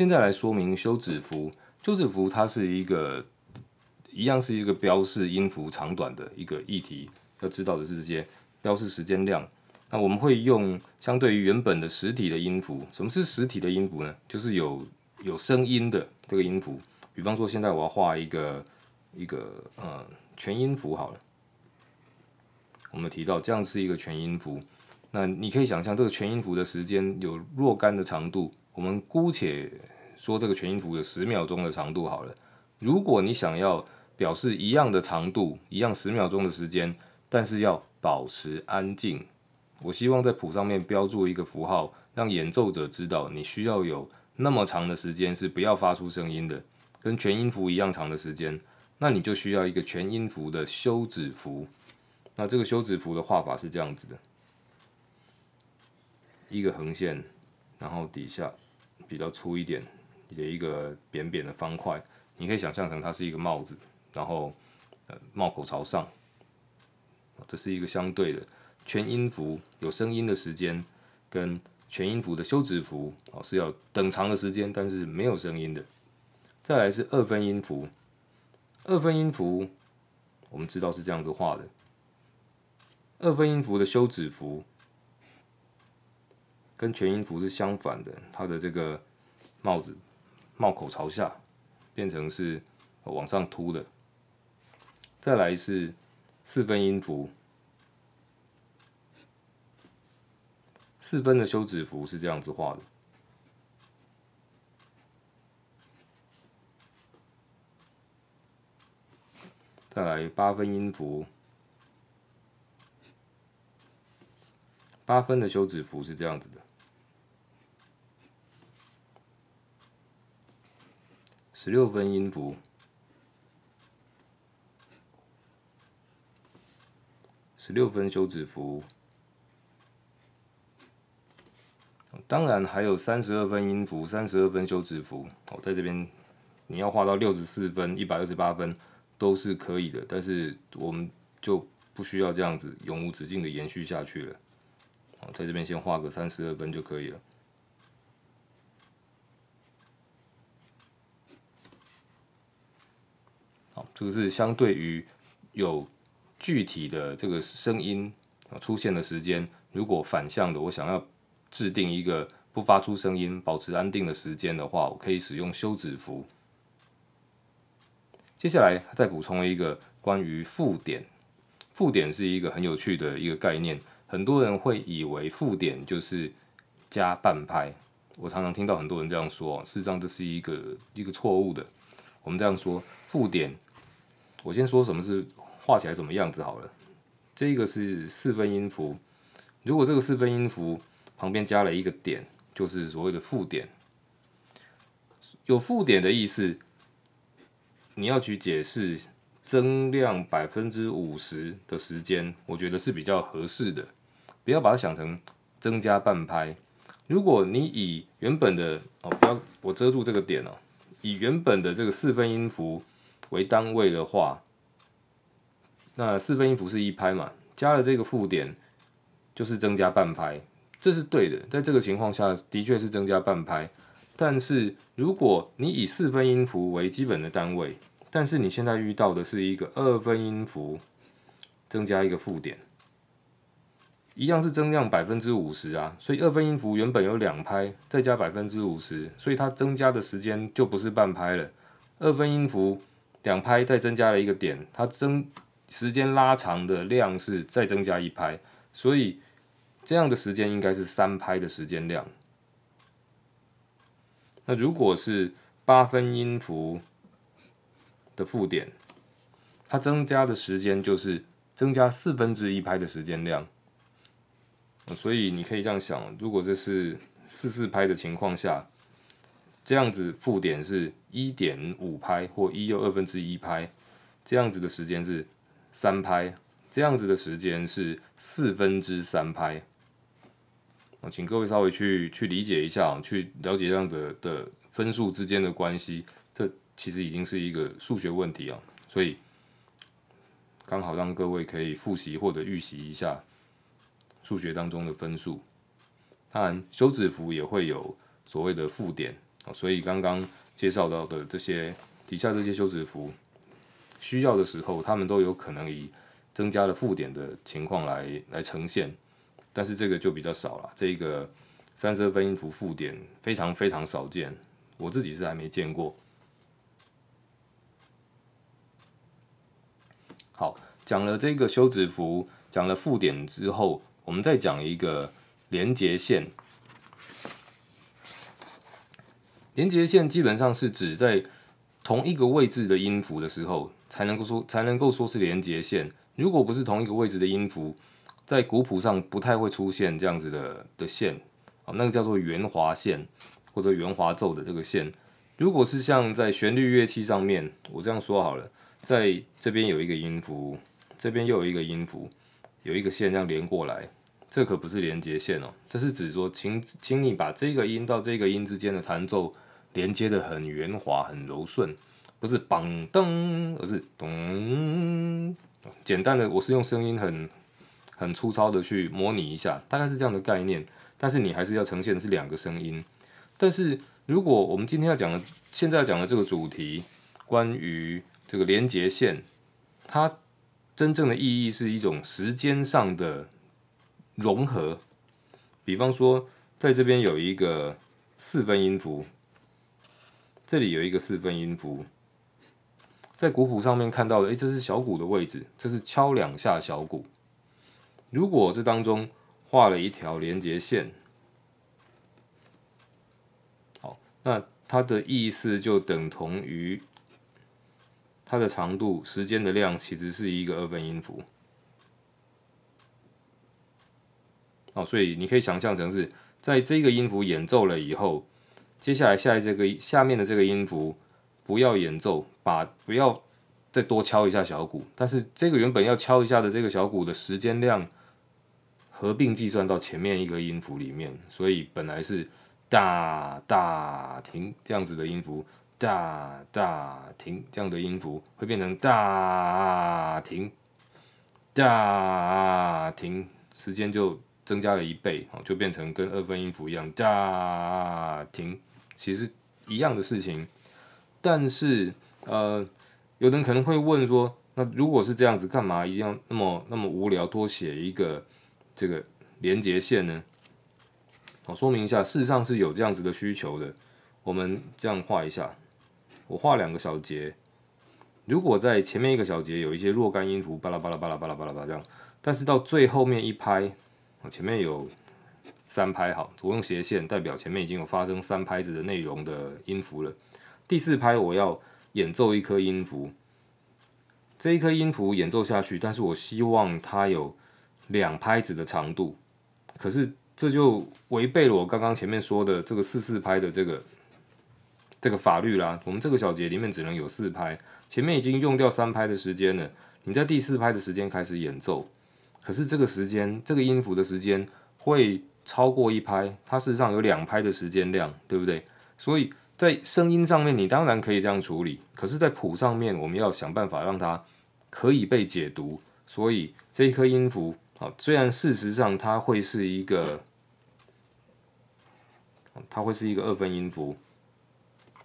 现在来说明休止符。休止符它是一个，一样是一个标示音符长短的一个议题。要知道的是，这些标示时间量。那我们会用相对于原本的实体的音符。什么是实体的音符呢？就是有有声音的这个音符。比方说，现在我要画一个一个呃全音符好了。我们提到，这样是一个全音符。那你可以想象，这个全音符的时间有若干的长度。我们姑且说这个全音符有十秒钟的长度好了。如果你想要表示一样的长度，一样十秒钟的时间，但是要保持安静，我希望在谱上面标注一个符号，让演奏者知道你需要有那么长的时间是不要发出声音的，跟全音符一样长的时间，那你就需要一个全音符的休止符。那这个休止符的画法是这样子的，一个横线，然后底下。比较粗一点的一个扁扁的方块，你可以想象成它是一个帽子，然后帽口朝上。这是一个相对的全音符，有声音的时间跟全音符的休止符啊是要等长的时间，但是没有声音的。再来是二分音符，二分音符我们知道是这样子画的，二分音符的休止符。跟全音符是相反的，它的这个帽子帽口朝下，变成是往上凸的。再来是四分音符，四分的休止符是这样子画的。再来八分音符，八分的休止符是这样子的。十六分音符，十六分休止符，当然还有三十二分音符、三十二分休止符。哦，在这边，你要画到六十四分、一百二十八分都是可以的，但是我们就不需要这样子永无止境的延续下去了。啊，在这边先画个三十二分就可以了。就是相对于有具体的这个声音出现的时间，如果反向的，我想要制定一个不发出声音、保持安定的时间的话，我可以使用休止符。接下来再补充一个关于附点。附点是一个很有趣的一个概念，很多人会以为附点就是加半拍，我常常听到很多人这样说，事实上这是一个一个错误的。我们这样说，附点。我先说什么是画起来什么样子好了。这个是四分音符，如果这个四分音符旁边加了一个点，就是所谓的附点。有附点的意思，你要去解释增量百分之五十的时间，我觉得是比较合适的。不要把它想成增加半拍。如果你以原本的哦，不要我遮住这个点哦，以原本的这个四分音符。为单位的话，那四分音符是一拍嘛？加了这个附点，就是增加半拍，这是对的。在这个情况下的确是增加半拍。但是如果你以四分音符为基本的单位，但是你现在遇到的是一个二分音符，增加一个附点，一样是增量百分之五十啊。所以二分音符原本有两拍，再加百分之五十，所以它增加的时间就不是半拍了。二分音符。两拍再增加了一个点，它增时间拉长的量是再增加一拍，所以这样的时间应该是三拍的时间量。那如果是八分音符的附点，它增加的时间就是增加四分之一拍的时间量。所以你可以这样想，如果这是四四拍的情况下。这样子负点是一点五拍或一又二分之一拍，这样子的时间是三拍，这样子的时间是四分之三拍。我请各位稍微去去理解一下，去了解这样的的分数之间的关系，这其实已经是一个数学问题啊，所以刚好让各位可以复习或者预习一下数学当中的分数。当然休止符也会有所谓的负点。所以刚刚介绍到的这些底下这些休止符，需要的时候他们都有可能以增加了负点的情况来来呈现，但是这个就比较少了。这个三十二分音符负点非常非常少见，我自己是还没见过。好，讲了这个休止符，讲了负点之后，我们再讲一个连接线。连接线基本上是指在同一个位置的音符的时候，才能够说才能够说是连接线。如果不是同一个位置的音符，在古谱上不太会出现这样子的的线。啊，那个叫做圆滑线或者圆滑奏的这个线。如果是像在旋律乐器上面，我这样说好了，在这边有一个音符，这边又有一个音符，有一个线这样连过来，这可不是连接线哦，这是指说，请请你把这个音到这个音之间的弹奏。连接的很圆滑、很柔顺，不是绑噔，而是咚。简单的，我是用声音很很粗糙的去模拟一下，大概是这样的概念。但是你还是要呈现是两个声音。但是如果我们今天要讲的、现在讲的这个主题，关于这个连接线，它真正的意义是一种时间上的融合。比方说，在这边有一个四分音符。这里有一个四分音符，在古谱上面看到的，哎，这是小鼓的位置，这是敲两下小鼓。如果这当中画了一条连接线，好，那它的意思就等同于它的长度、时间的量，其实是一个二分音符。哦，所以你可以想象成是，在这个音符演奏了以后。接下来，下这个下面的这个音符不要演奏，把不要再多敲一下小鼓。但是这个原本要敲一下的这个小鼓的时间量，合并计算到前面一个音符里面，所以本来是大大停这样子的音符，大大停这样的音符会变成大停大停，时间就增加了一倍就变成跟二分音符一样大停。其实一样的事情，但是呃，有人可能会问说，那如果是这样子，干嘛一样那么那么无聊，多写一个这个连接线呢？好，说明一下，事实上是有这样子的需求的。我们这样画一下，我画两个小节，如果在前面一个小节有一些若干音符，巴拉巴拉巴拉巴拉巴拉巴拉这样，但是到最后面一拍，我前面有。三拍好，我用斜线代表前面已经有发生三拍子的内容的音符了。第四拍我要演奏一颗音符，这一颗音符演奏下去，但是我希望它有两拍子的长度。可是这就违背了我刚刚前面说的这个四四拍的这个这个法律啦。我们这个小节里面只能有四拍，前面已经用掉三拍的时间了。你在第四拍的时间开始演奏，可是这个时间，这个音符的时间会。超过一拍，它事实上有两拍的时间量，对不对？所以在声音上面，你当然可以这样处理。可是，在谱上面，我们要想办法让它可以被解读。所以，这一颗音符，好，虽然事实上它会是一个，它会是一个二分音符，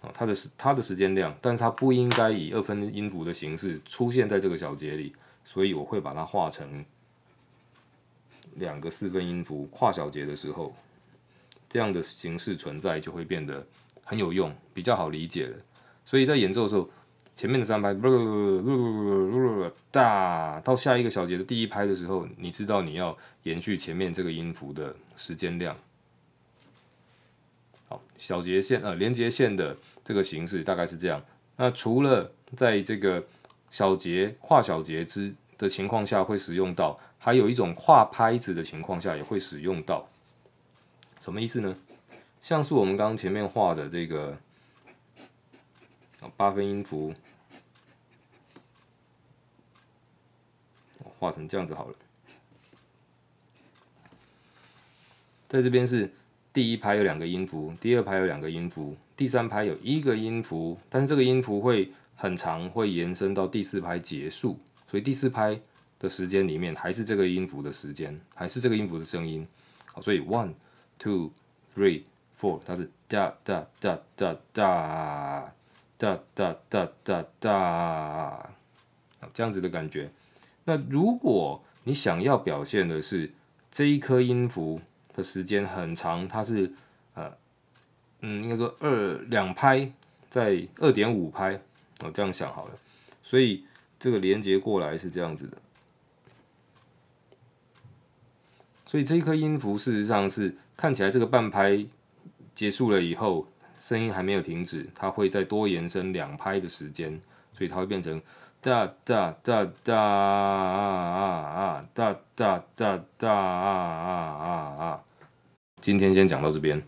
啊，它的时它的时间量，但是它不应该以二分音符的形式出现在这个小节里。所以，我会把它画成。两个四分音符跨小节的时候，这样的形式存在就会变得很有用，比较好理解了。所以在演奏的时候，前面的三拍，大到下一个小节的第一拍的时候，你知道你要延续前面这个音符的时间量。好，小节线呃连接线的这个形式大概是这样。那除了在这个小节跨小节之的情况下会使用到。还有一种跨拍子的情况下，也会使用到，什么意思呢？像是我们刚刚前面画的这个八分音符，画成这样子好了。在这边是第一拍有两个音符，第二拍有两个音符，第三拍有一个音符，但是这个音符会很长，会延伸到第四拍结束，所以第四拍。的时间里面还是这个音符的时间，还是这个音符的声音，好，所以 one two three four 它是哒哒哒哒哒哒哒哒哒哒，这样子的感觉。那如果你想要表现的是这一颗音符的时间很长，它是呃嗯应该说二两拍在二点五拍，我这样想好了，所以这个连接过来是这样子的。所以这一颗音符事实上是看起来这个半拍结束了以后，声音还没有停止，它会再多延伸两拍的时间，所以它会变成哒哒哒哒啊啊啊，哒哒哒哒啊啊啊啊。今天先讲到这边。